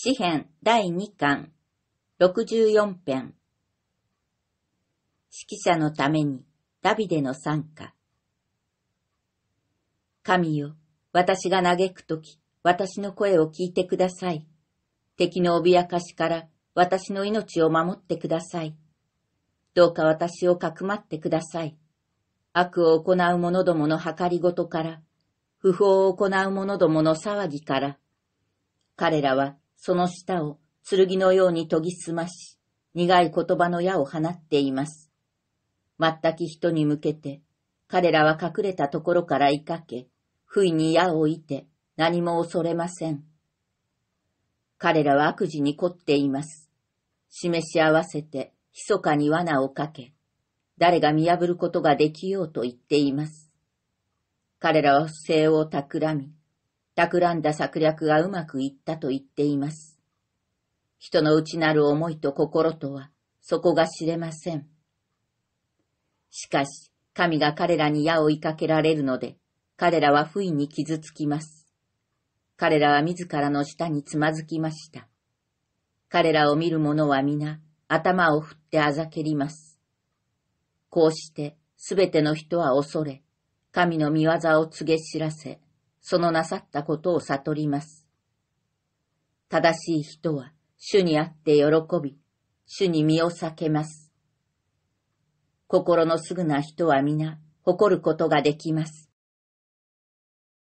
詩編第2巻64編指揮者のためにダビデの参加神よ、私が嘆くとき、私の声を聞いてください。敵の脅かしから私の命を守ってください。どうか私をかくまってください。悪を行う者どもの計りごとから、不法を行う者どもの騒ぎから、彼らはその舌を剣のように研ぎ澄まし、苦い言葉の矢を放っています。全き人に向けて、彼らは隠れたところからいかけ、不意に矢を射て、何も恐れません。彼らは悪事に凝っています。示し合わせて、密かに罠をかけ、誰が見破ることができようと言っています。彼らは不正を企み、企んだ策略がうまくいったと言っています。人の内なる思いと心とは、そこが知れません。しかし、神が彼らに矢を追いかけられるので、彼らは不意に傷つきます。彼らは自らの舌につまずきました。彼らを見る者は皆、頭を振ってあざけります。こうして、すべての人は恐れ、神の見業を告げ知らせ、そのなさったことを悟ります。正しい人は、主にあって喜び、主に身を避けます。心のすぐな人は皆、誇ることができます。